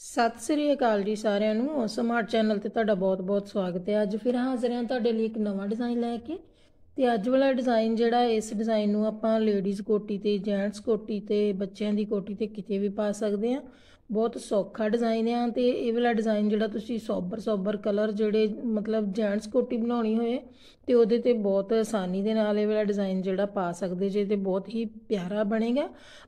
ਸਤਿ ਸ੍ਰੀ ਅਕਾਲ ਜੀ ਸਾਰਿਆਂ ਨੂੰ ਸਮਾਰਟ ਚੈਨਲ ਤੇ ਤੁਹਾਡਾ ਬਹੁਤ-ਬਹੁਤ ਸਵਾਗਤ ਹੈ ਅੱਜ ਫਿਰ ਹਾਜ਼ਰ ਹਾਂ ਤੁਹਾਡੇ ਲਈ ਇੱਕ ਨਵਾਂ ਡਿਜ਼ਾਈਨ ਲੈ ਕੇ ਤੇ ਅੱਜ ਵਾਲਾ ਡਿਜ਼ਾਈਨ ਜਿਹੜਾ ਇਸ ਡਿਜ਼ਾਈਨ ਨੂੰ ਆਪਾਂ ਲੇਡੀਜ਼ ਕੋਟੀ ਤੇ ਜੈਂਟਸ ਕੋਟੀ ਤੇ ਬੱਚਿਆਂ ਦੀ ਕੋਟੀ ਤੇ ਕਿਤੇ ਵੀ ਪਾ ਸਕਦੇ ਆ ਬਹੁਤ ਸੌਖਾ ਡਿਜ਼ਾਈਨ ਆ ਤੇ ਇਹ ਵਾਲਾ ਡਿਜ਼ਾਈਨ ਜਿਹੜਾ ਤੁਸੀਂ ਸੋਬਰ ਸੋਬਰ ਕਲਰ ਜਿਹੜੇ ਮਤਲਬ ਜੈਂਟਸ ਕੋਟੀ ਬਣਾਉਣੀ ਹੋਏ ਤੇ ਉਹਦੇ ਤੇ ਬਹੁਤ ਆਸਾਨੀ ਦੇ ਨਾਲ ਇਹ ਵਾਲਾ ਡਿਜ਼ਾਈਨ ਜਿਹੜਾ ਪਾ ਸਕਦੇ ਜੇ ਤੇ ਬਹੁਤ ਹੀ ਪਿਆਰਾ ਬਣੇਗਾ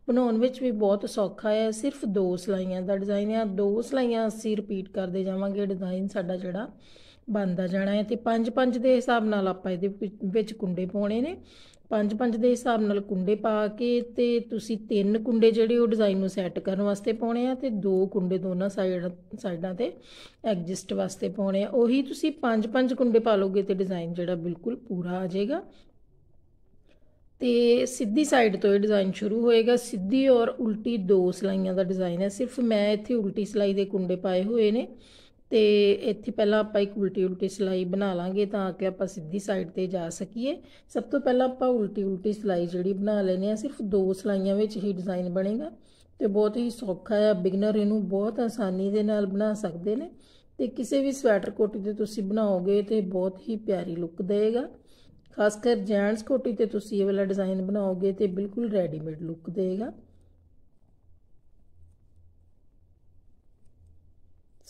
ਬਣਾਉਣ ਵਿੱਚ ਵੀ ਬਹੁਤ ਸੌਖਾ ਹੈ ਸਿਰਫ ਦੋ ਸਲਾਈਆਂ ਦਾ ਡਿਜ਼ਾਈਨ ਆ ਦੋ ਸਲਾਈਆਂ ਅਸੀਂ ਰਿਪੀਟ ਕਰਦੇ ਜਾਵਾਂਗੇ ਡਿਜ਼ਾਈਨ ਸਾਡਾ ਜਿਹੜਾ ਬੰਦਾ ਜਾਣਾ ਹੈ ਤੇ 5-5 ਦੇ ਹਿਸਾਬ ਨਾਲ ਆਪਾਂ ਇਹਦੇ ਵਿੱਚ ਕੁੰਡੇ ਪਾਉਣੇ ਨੇ 5-5 ਦੇ ਹਿਸਾਬ ਨਾਲ ਕੁੰਡੇ ਪਾ ਕੇ ਤੇ ਤੁਸੀਂ ਤਿੰਨ ਕੁੰਡੇ ਜਿਹੜੇ ਉਹ ਡਿਜ਼ਾਈਨ ਨੂੰ ਸੈੱਟ ਕਰਨ ਵਾਸਤੇ ਪਾਉਣੇ ਆ ਤੇ ਦੋ ਕੁੰਡੇ ਦੋਨਾਂ ਸਾਈਡ ਸਾਈਡਾਂ ਤੇ ਐਗਜਿਸਟ ਵਾਸਤੇ ਪਾਉਣੇ ਆ ਉਹੀ ਤੁਸੀਂ 5-5 ਕੁੰਡੇ ਪਾ ਲੋਗੇ ਤੇ ਡਿਜ਼ਾਈਨ ਜਿਹੜਾ ਬਿਲਕੁਲ ਪੂਰਾ ਆ ਜਾਏਗਾ ਤੇ ਸਿੱਧੀ ਸਾਈਡ ਤੋਂ ਇਹ ਡਿਜ਼ਾਈਨ ਸ਼ੁਰੂ ਹੋਏਗਾ ਸਿੱਧੀ ਔਰ ਉਲਟੀ ਦੋ ਸਲਾਈਆਂ ਦਾ ਡਿਜ਼ਾਈਨ ਹੈ ਸਿਰਫ ਮੈਂ ਇੱਥੇ ਉਲਟੀ ਸਲਾਈ ਦੇ ਕੁੰਡੇ ਪਾਏ ਹੋਏ ਨੇ ਤੇ ਇੱਥੇ ਪਹਿਲਾਂ ਆਪਾਂ ਇੱਕ ਉਲਟੀ ਉਲਟੀ ਸਿਲਾਈ ਬਣਾ ਲਾਂਗੇ ਤਾਂ ਕਿ ਆਪਾਂ ਸਿੱਧੀ ਸਾਈਡ ਤੇ ਜਾ ਸਕੀਏ ਸਭ ਤੋਂ ਪਹਿਲਾਂ ਆਪਾਂ ਉਲਟੀ ਉਲਟੀ ਸਿਲਾਈ ਜਿਹੜੀ ਬਣਾ ਲੈਨੇ ਆ ਸਿਰਫ ਦੋ ਸਿਲਾਈਆਂ ਵਿੱਚ ਹੀ ਡਿਜ਼ਾਈਨ ਬਣੇਗਾ ਤੇ ਬਹੁਤ ਹੀ ਸੌਖਾ ਹੈ ਬਿਗਨਰ ਇਹਨੂੰ ਬਹੁਤ ਆਸਾਨੀ ਦੇ ਨਾਲ ਬਣਾ ਸਕਦੇ ਨੇ ਤੇ ਕਿਸੇ ਵੀ ਸਵੈਟਰ ਕੋਟੀ ਤੇ ਤੁਸੀਂ ਬਣਾਓਗੇ ਤੇ ਬਹੁਤ ਹੀ ਪਿਆਰੀ ਲੁੱਕ ਦੇਵੇਗਾ ਖਾਸ ਕਰ ਜੈਂਟਸ ਕੋਟੀ ਤੇ ਤੁਸੀਂ ਇਹ ਵਾਲਾ ਡਿਜ਼ਾਈਨ ਬਣਾਓਗੇ ਤੇ ਬਿਲਕੁਲ ਰੈਡੀਮੇਡ ਲੁੱਕ ਦੇਵੇਗਾ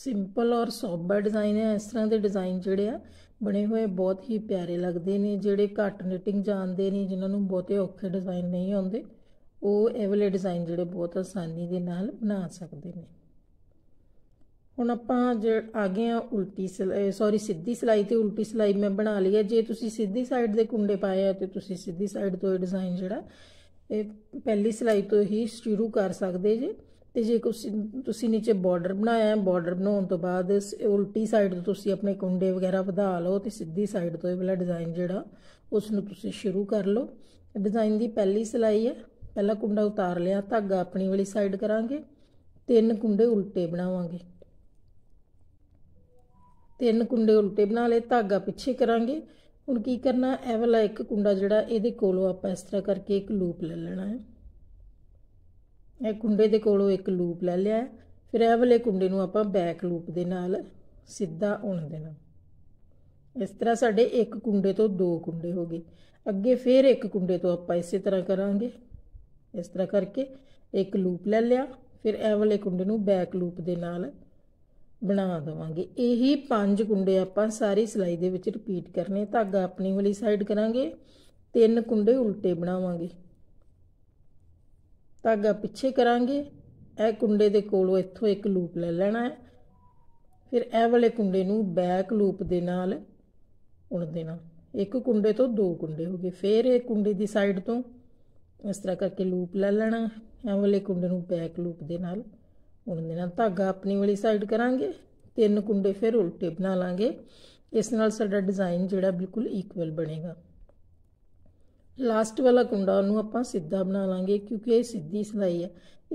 ਸਿੰਪਲ ਔਰ ਸੋਬਰ ਡਿਜ਼ਾਈਨ ਹੈ ਇਸ ਤਰ੍ਹਾਂ ਦੇ ਡਿਜ਼ਾਈਨ ਜਿਹੜੇ ਆ ਬਣੇ ਹੋਏ ਬਹੁਤ ਹੀ ਪਿਆਰੇ ਲੱਗਦੇ ਨੇ ਜਿਹੜੇ ਘੱਟ ਨਿਟਿੰਗ ਜਾਣਦੇ ਨੇ ਜਿਨ੍ਹਾਂ ਨੂੰ ਬਹੁਤੇ ਔਖੇ ਡਿਜ਼ਾਈਨ ਨਹੀਂ ਆਉਂਦੇ ਉਹ ਇਹ ਵਾਲੇ ਡਿਜ਼ਾਈਨ ਜਿਹੜੇ ਬਹੁਤ ਆਸਾਨੀ ਦੇ ਨਾਲ ਬਣਾ ਸਕਦੇ ਨੇ ਹੁਣ ਆਪਾਂ ਜੇ ਆ ਗਏ ਆ ਉਲਟੀ ਸੌਰੀ ਸਿੱਧੀ ਸਿਲਾਈ ਤੇ ਉਲਟੀ ਸਿਲਾਈ ਮੈਂ ਬਣਾ ਲਈ ਹੈ ਜੇ ਤੁਸੀਂ ਸਿੱਧੀ ਸਾਈਡ ਦੇ ਕੁੰਡੇ ਪਾਏ ਆ ਤੇ ਤੁਸੀਂ ਸਿੱਧੀ ਸਾਈਡ ਤੋਂ ਇਹ ਡਿਜ਼ਾਈਨ ਜਿਹੜਾ ਇਹ ਪਹਿਲੀ ਸਿਲਾਈ ਤੋਂ ਹੀ ਸ਼ੁਰੂ ਕਰ ਸਕਦੇ ਜੇ ਤੇ ਜੇ ਤੁਸੀਂ ਤੁਸੀਂ ਨੀਚੇ ਬਾਰਡਰ ਬਣਾਇਆ ਹੈ ਬਾਰਡਰ ਬਣਾਉਣ ਤੋਂ ਬਾਅਦ ਉਲਟੀ ਸਾਈਡ ਤੋਂ ਤੁਸੀਂ ਆਪਣੇ ਕੁੰਡੇ ਵਗੈਰਾ ਵਧਾ ਲਓ ਤੇ ਸਿੱਧੀ ਸਾਈਡ ਤੋਂ ਇਹ ਵਾਲਾ ਡਿਜ਼ਾਈਨ ਜਿਹੜਾ ਉਸ ਨੂੰ ਤੁਸੀਂ ਸ਼ੁਰੂ ਕਰ ਲਓ ਡਿਜ਼ਾਈਨ ਦੀ ਪਹਿਲੀ ਸਲਾਈ ਹੈ ਪਹਿਲਾ ਕੁੰਡਾ ਉਤਾਰ ਲਿਆ ਧਾਗਾ ਆਪਣੀ ਵਾਲੀ ਸਾਈਡ ਕਰਾਂਗੇ ਤਿੰਨ ਕੁੰਡੇ ਉਲਟੇ ਬਣਾਵਾਂਗੇ ਤਿੰਨ ਕੁੰਡੇ ਉਲਟੇ ਬਣਾ ਲਏ ਧਾਗਾ ਪਿੱਛੇ ਕਰਾਂਗੇ ਹੁਣ ਕੀ ਕਰਨਾ ਇਹ ਵਾਲਾ ਇੱਕ ਕੁੰਡਾ ਜਿਹੜਾ ਇਹਦੇ ਕੋਲੋਂ ਆਪਾਂ ਇਸ ਤਰ੍ਹਾਂ ਕਰਕੇ ਇੱਕ ਲੂਪ ਲੈ ਲੈਣਾ ਹੈ ਇਹ ਕੁੰਡੇ ਦੇ ਕੋਲੋਂ ਇੱਕ ਲੂਪ ਲੈ ਲਿਆ ਫਿਰ ਇਹ ਵਾਲੇ ਕੁੰਡੇ ਨੂੰ ਆਪਾਂ ਬੈਕ ਲੂਪ ਦੇ ਨਾਲ ਸਿੱਧਾ ਉਣ ਦੇਣਾ ਇਸ ਤਰ੍ਹਾਂ ਸਾਡੇ ਇੱਕ ਕੁੰਡੇ ਤੋਂ ਦੋ ਕੁੰਡੇ ਹੋ ਗਏ ਅੱਗੇ ਫਿਰ ਇੱਕ ਕੁੰਡੇ ਤੋਂ ਆਪਾਂ ਇਸੇ ਤਰ੍ਹਾਂ ਕਰਾਂਗੇ ਇਸ ਤਰ੍ਹਾਂ ਕਰਕੇ ਇੱਕ ਲੂਪ ਲੈ ਲਿਆ ਫਿਰ ਇਹ ਵਾਲੇ ਕੁੰਡੇ ਨੂੰ ਬੈਕ ਲੂਪ ਦੇ ਨਾਲ ਬਣਾ ਦਵਾਂਗੇ ਇਹੀ ਪੰਜ ਕੁੰਡੇ ਆਪਾਂ ਸਾਰੀ ਸਿਲਾਈ ਦੇ ਵਿੱਚ ਰਿਪੀਟ ਕਰਨੇ ਧਾਗਾ ਆਪਣੀ ਵਾਲੀ ਸਾਈਡ ਕਰਾਂਗੇ ਤਿੰਨ ਕੁੰਡੇ ਉਲਟੇ ਬਣਾਵਾਂਗੇ ਧਾਗਾ ਪਿੱਛੇ ਕਰਾਂਗੇ ਇਹ ਕੁੰਡੇ ਦੇ ਕੋਲੋਂ ਇੱਥੋਂ ਇੱਕ ਲੂਪ ਲੈ ਲੈਣਾ ਹੈ ਫਿਰ ਇਹ ਵਾਲੇ ਕੁੰਡੇ ਨੂੰ ਬੈਕ ਲੂਪ ਦੇ ਨਾਲ ਉਣ ਦੇਣਾ ਇੱਕ ਕੁੰਡੇ ਤੋਂ ਦੋ ਕੁੰਡੇ ਹੋ ਗਏ ਫਿਰ ਇਹ ਕੁੰਡੇ ਦੀ ਸਾਈਡ ਤੋਂ ਇਸ ਤਰ੍ਹਾਂ ਕਰਕੇ ਲੂਪ ਲੈ ਲੈਣਾ ਇਹ ਵਾਲੇ ਕੁੰਡੇ ਨੂੰ ਬੈਕ ਲੂਪ ਦੇ ਨਾਲ ਉਣ ਦੇਣਾ ਧਾਗਾ ਆਪਣੀ ਵਾਲੀ ਸਾਈਡ ਕਰਾਂਗੇ ਤਿੰਨ ਕੁੰਡੇ ਫਿਰ ਉਲਟੇ ਬਣਾ ਲਾਂਗੇ ਇਸ ਨਾਲ ਸਾਡਾ ਡਿਜ਼ਾਈਨ ਜਿਹੜਾ ਬਿਲਕੁਲ ਇਕੁਅਲ ਬਣੇਗਾ ਲਾਸਟ ਵਾਲਾ ਕੁੰਡਾ ਉਹਨੂੰ ਆਪਾਂ ਸਿੱਧਾ ਬਣਾ ਲਾਂਗੇ ਕਿਉਂਕਿ ਇਹ ਸਿੱਧੀ ਸਲਾਈ ਹੈ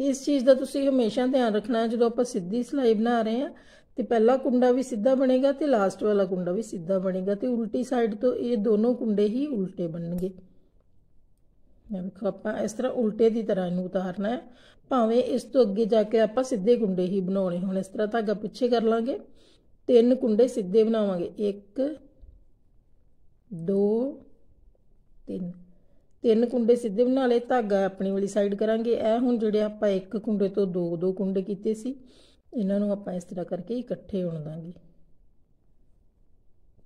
ਇਸ ਚੀਜ਼ ਦਾ ਤੁਸੀਂ ਹਮੇਸ਼ਾ ਧਿਆਨ ਰੱਖਣਾ ਹੈ ਜਦੋਂ ਆਪਾਂ ਸਿੱਧੀ ਸਲਾਈ ਬਣਾ ਰਹੇ ਹਾਂ ਤੇ ਪਹਿਲਾ ਕੁੰਡਾ ਵੀ ਸਿੱਧਾ ਬਣੇਗਾ ਤੇ ਲਾਸਟ ਵਾਲਾ ਕੁੰਡਾ ਵੀ ਸਿੱਧਾ ਬਣੇਗਾ ਤੇ ਉਲਟੀ ਸਾਈਡ ਤੋਂ ਇਹ ਦੋਨੋਂ ਕੁੰਡੇ ਹੀ ਉਲਟੇ ਬਣਨਗੇ ਵੇਖੋ ਆਪਾਂ ਇਸ ਤਰ੍ਹਾਂ ਉਲਟੇ ਦੀ ਤਰ੍ਹਾਂ ਇਹਨੂੰ ਉਤਾਰਨਾ ਹੈ ਭਾਵੇਂ ਇਸ ਤੋਂ ਅੱਗੇ ਜਾ ਕੇ ਆਪਾਂ ਸਿੱਧੇ ਕੁੰਡੇ ਹੀ ਬਣਾਉਣੇ ਹੁਣ ਇਸ ਤਰ੍ਹਾਂ ਧਾਗਾ ਪਿੱਛੇ ਕਰ ਲਾਂਗੇ ਤਿੰਨ ਕੁੰਡੇ ਸਿੱਧੇ ਬਣਾਵਾਂਗੇ 1 2 3 ਤਿੰਨ ਕੁੰਡੇ ਸਿੱਧੇ ਬਣਾ ਲਏ ਧਾਗਾ ਆਪਣੀ ਵਾਲੀ ਸਾਈਡ ਕਰਾਂਗੇ ਇਹ ਹੁਣ ਜਿਹੜੇ ਆਪਾਂ ਇੱਕ ਕੁੰਡੇ ਤੋਂ ਦੋ ਦੋ ਕੁੰਡੇ ਕੀਤੇ ਸੀ ਇਹਨਾਂ ਨੂੰ ਆਪਾਂ ਇਸ ਤਰ੍ਹਾਂ ਕਰਕੇ ਇਕੱਠੇ ਉਣ ਦਾਂਗੇ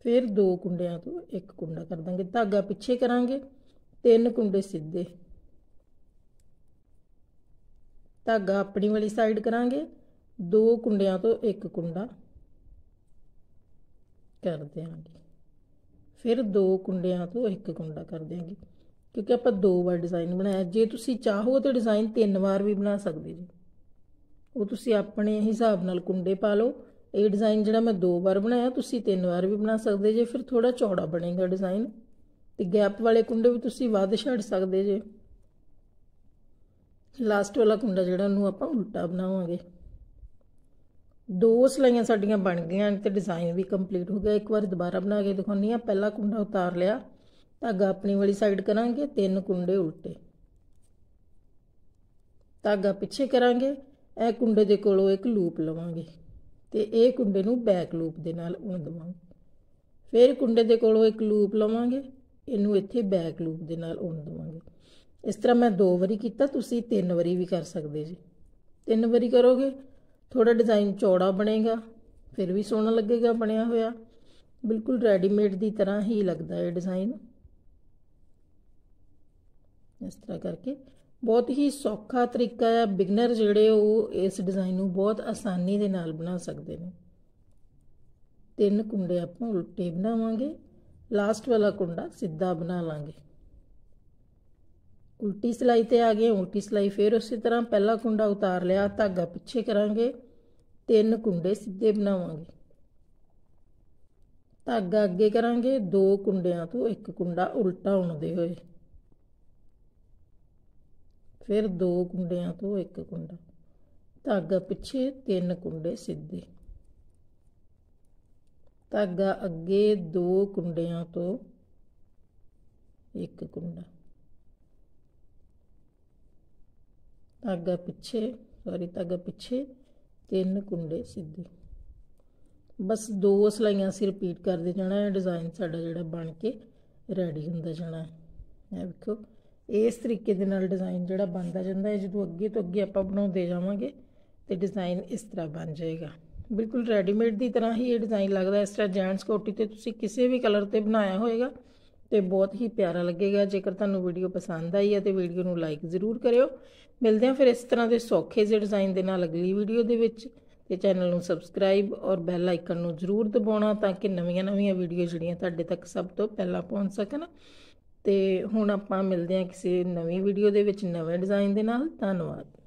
ਫਿਰ ਦੋ ਕੁੰਡਿਆਂ ਤੋਂ ਇੱਕ ਕੁੰਡਾ ਕਰ ਦਾਂਗੇ ਧਾਗਾ ਪਿੱਛੇ ਕਰਾਂਗੇ ਤਿੰਨ ਕੁੰਡੇ ਸਿੱਧੇ ਧਾਗਾ ਆਪਣੀ ਵਾਲੀ ਸਾਈਡ ਕਰਾਂਗੇ ਦੋ ਕੁੰਡਿਆਂ ਤੋਂ ਇੱਕ ਕੁੰਡਾ ਕਰ ਦਿਆਂਗੇ ਫਿਰ ਦੋ ਕੁੰਡਿਆਂ ਤੋਂ ਇੱਕ ਕੁੰਡਾ ਕਰ ਦਿਆਂਗੇ ਕਿਉਂਕਿ ਆਪਾਂ ਦੋ ਵਾਰ ਡਿਜ਼ਾਈਨ ਬਣਾਇਆ ਜੇ ਤੁਸੀਂ ਚਾਹੋ ਤਾਂ ਡਿਜ਼ਾਈਨ ਤਿੰਨ ਵਾਰ ਵੀ ਬਣਾ ਸਕਦੇ ਜੀ ਉਹ ਤੁਸੀਂ ਆਪਣੇ ਹਿਸਾਬ ਨਾਲ ਕੁੰਡੇ ਪਾ ਲਓ ਇਹ ਡਿਜ਼ਾਈਨ ਜਿਹੜਾ ਮੈਂ ਦੋ ਵਾਰ ਬਣਾਇਆ ਤੁਸੀਂ ਤਿੰਨ ਵਾਰ ਵੀ ਬਣਾ ਸਕਦੇ ਜੇ ਫਿਰ ਥੋੜਾ ਚੌੜਾ ਬਣੇਗਾ ਡਿਜ਼ਾਈਨ ਤੇ ਗੈਪ ਵਾਲੇ ਕੁੰਡੇ ਵੀ ਤੁਸੀਂ ਵੱਧ ਛੱਡ ਸਕਦੇ ਜੇ ਲਾਸਟ ਵਾਲਾ ਕੁੰਡਾ ਜਿਹੜਾ ਉਹਨੂੰ ਆਪਾਂ ਉਲਟਾ ਬਣਾਵਾਂਗੇ ਦੋ ਸਲਾਈਆਂ ਸਾਡੀਆਂ ਬਣ ਗਈਆਂ ਤੇ ਡਿਜ਼ਾਈਨ ਵੀ ਕੰਪਲੀਟ ਹੋ ਗਿਆ ਇੱਕ ਵਾਰ ਦੁਬਾਰਾ ਬਣਾ ਕੇ ਦਿਖਾਉਣੀ ਆ ਪਹਿਲਾ ਕੁੰਡਾ ਉਤਾਰ ਲਿਆ ਧਾਗਾ ਆਪਣੀ ਵਾਲੀ ਸਾਈਡ ਕਰਾਂਗੇ ਤਿੰਨ ਕੁੰਡੇ ਉਲਟੇ ਧਾਗਾ ਪਿੱਛੇ ਕਰਾਂਗੇ ਇਹ ਕੁੰਡੇ ਦੇ ਕੋਲੋਂ ਇੱਕ ਲੂਪ ਲਵਾਂਗੇ ਤੇ ਇਹ ਕੁੰਡੇ ਨੂੰ ਬੈਕ ਲੂਪ ਦੇ ਨਾਲ ਉਣ ਦਵਾਂਗੇ ਫਿਰ ਕੁੰਡੇ ਦੇ ਕੋਲੋਂ ਇੱਕ ਲੂਪ ਲਵਾਂਗੇ ਇਹਨੂੰ ਇੱਥੇ ਬੈਕ ਲੂਪ ਦੇ ਨਾਲ ਉਣ ਦਵਾਂਗੇ ਇਸ ਤਰ੍ਹਾਂ ਮੈਂ ਦੋ ਵਾਰੀ ਕੀਤਾ ਤੁਸੀਂ ਤਿੰਨ ਵਾਰੀ ਵੀ ਕਰ ਸਕਦੇ ਜੀ ਤਿੰਨ ਵਾਰੀ ਕਰੋਗੇ ਥੋੜਾ ਡਿਜ਼ਾਈਨ ਚੌੜਾ ਬਣੇਗਾ ਫਿਰ ਵੀ ਸੋਹਣਾ ਲੱਗੇਗਾ ਬਣਿਆ ਹੋਇਆ ਬਿਲਕੁਲ ਰੈਡੀਮੇਡ ਦੀ ਤਰ੍ਹਾਂ ਹੀ ਲੱਗਦਾ ਹੈ ਡਿਜ਼ਾਈਨ ਇਸ ਤਰ੍ਹਾਂ ਕਰਕੇ ਬਹੁਤ ਹੀ ਸੌਖਾ ਤਰੀਕਾ ਹੈ ਬਿਗਨਰ ਜਿਹੜੇ ਉਹ ਇਸ ਡਿਜ਼ਾਈਨ ਨੂੰ ਬਹੁਤ ਆਸਾਨੀ ਦੇ ਨਾਲ ਬਣਾ ਸਕਦੇ ਨੇ ਤਿੰਨ ਕੁੰਡੇ ਆਪਾਂ ਉਲਟੇ ਬਣਾਵਾਂਗੇ ਲਾਸਟ ਵਾਲਾ ਕੁੰਡਾ ਸਿੱਧਾ ਬਣਾ ਲਾਂਗੇ ਉਲਟੀ ਸਲਾਈ ਤੇ ਆ ਗਏ ਉਲਟੀ ਸਲਾਈ ਫੇਰ ਉਸੇ ਤਰ੍ਹਾਂ ਪਹਿਲਾ ਕੁੰਡਾ ਉਤਾਰ ਲਿਆ ਧਾਗਾ ਪਿੱਛੇ ਕਰਾਂਗੇ ਤਿੰਨ ਕੁੰਡੇ ਸਿੱਧੇ ਬਣਾਵਾਂਗੇ ਧਾਗਾ ਅੱਗੇ ਕਰਾਂਗੇ ਦੋ ਕੁੰਡਿਆਂ ਤੋਂ ਇੱਕ ਕੁੰਡਾ ਉਲਟਾ ਹੁੰਦੇ ਹੋਏ ਫਿਰ ਦੋ ਕੁੰਡਿਆਂ ਤੋਂ ਇੱਕ ਕੁੰਡਾ ਧਾਗਾ ਪਿੱਛੇ ਤਿੰਨ ਕੁੰਡੇ ਸਿੱਧੇ ਧਾਗਾ ਅੱਗੇ ਦੋ ਕੁੰਡਿਆਂ ਤੋਂ ਇੱਕ ਕੁੰਡਾ ਧਾਗਾ ਪਿੱਛੇ ਸੌਰੀ ਧਾਗਾ ਪਿੱਛੇ ਤਿੰਨ ਕੁੰਡੇ ਸਿੱਧੇ ਬਸ ਦੋ ਸਲਾਈਆਂ ਸੀ ਰਿਪੀਟ ਕਰਦੇ ਜਾਣਾ ਹੈ ਡਿਜ਼ਾਈਨ ਸਾਡਾ ਜਿਹੜਾ ਬਣ ਕੇ ਰੈਡੀ ਹੁੰਦਾ ਜਾਣਾ ਹੈ ਇਹ ਵੇਖੋ ਇਸ ਤਰੀਕੇ ਦੇ ਨਾਲ ਡਿਜ਼ਾਈਨ ਜਿਹੜਾ ਬਣਦਾ ਜਾਂਦਾ ਹੈ ਜਦੋਂ ਅੱਗੇ ਤੋਂ ਅੱਗੇ ਆਪਾਂ ਬਣਾਉਂਦੇ ਜਾਵਾਂਗੇ ਤੇ ਡਿਜ਼ਾਈਨ ਇਸ ਤਰ੍ਹਾਂ ਬਣ ਜਾਏਗਾ ਬਿਲਕੁਲ ਰੈਡੀਮੇਡ ਦੀ ਤਰ੍ਹਾਂ ਹੀ ਇਹ ਡਿਜ਼ਾਈਨ ਲੱਗਦਾ ਇਸ ਤਰ੍ਹਾਂ ਜੈਂਟਸ ਕੋਟੀ ਤੇ ਤੁਸੀਂ ਕਿਸੇ ਵੀ ਕਲਰ ਤੇ ਬਣਾਇਆ ਹੋਏਗਾ ਤੇ ਬਹੁਤ ਹੀ ਪਿਆਰਾ ਲੱਗੇਗਾ ਜੇਕਰ ਤੁਹਾਨੂੰ ਵੀਡੀਓ ਪਸੰਦ ਆਈ ਹੈ ਤੇ ਵੀਡੀਓ ਨੂੰ ਲਾਈਕ ਜ਼ਰੂਰ ਕਰਿਓ ਮਿਲਦੇ ਹਾਂ ਫਿਰ ਇਸ ਤਰ੍ਹਾਂ ਦੇ ਸੌਖੇ ਜਿਹੇ ਡਿਜ਼ਾਈਨ ਦੇ ਨਾਲ ਅਗਲੀ ਵੀਡੀਓ ਦੇ ਵਿੱਚ ਤੇ ਚੈਨਲ ਨੂੰ ਸਬਸਕ੍ਰਾਈਬ ਔਰ ਬੈਲ ਆਈਕਨ ਨੂੰ ਜ਼ਰੂਰ ਦਬਾਉਣਾ ਤਾਂ ਕਿ ਨਵੀਆਂ-ਨਵੀਆਂ ਵੀਡੀਓ ਜਿਹੜੀਆਂ ਤੁਹਾਡੇ ਤੱਕ ਸਭ ਤੋਂ ਪਹਿਲਾਂ ਪਹੁੰਚ ਸਕਣ ਤੇ ਹੁਣ ਆਪਾਂ ਮਿਲਦੇ ਹਾਂ ਕਿਸੇ ਨਵੀਂ ਵੀਡੀਓ ਦੇ ਵਿੱਚ ਨਵੇਂ ਡਿਜ਼ਾਈਨ ਦੇ ਨਾਲ ਧੰਨਵਾਦ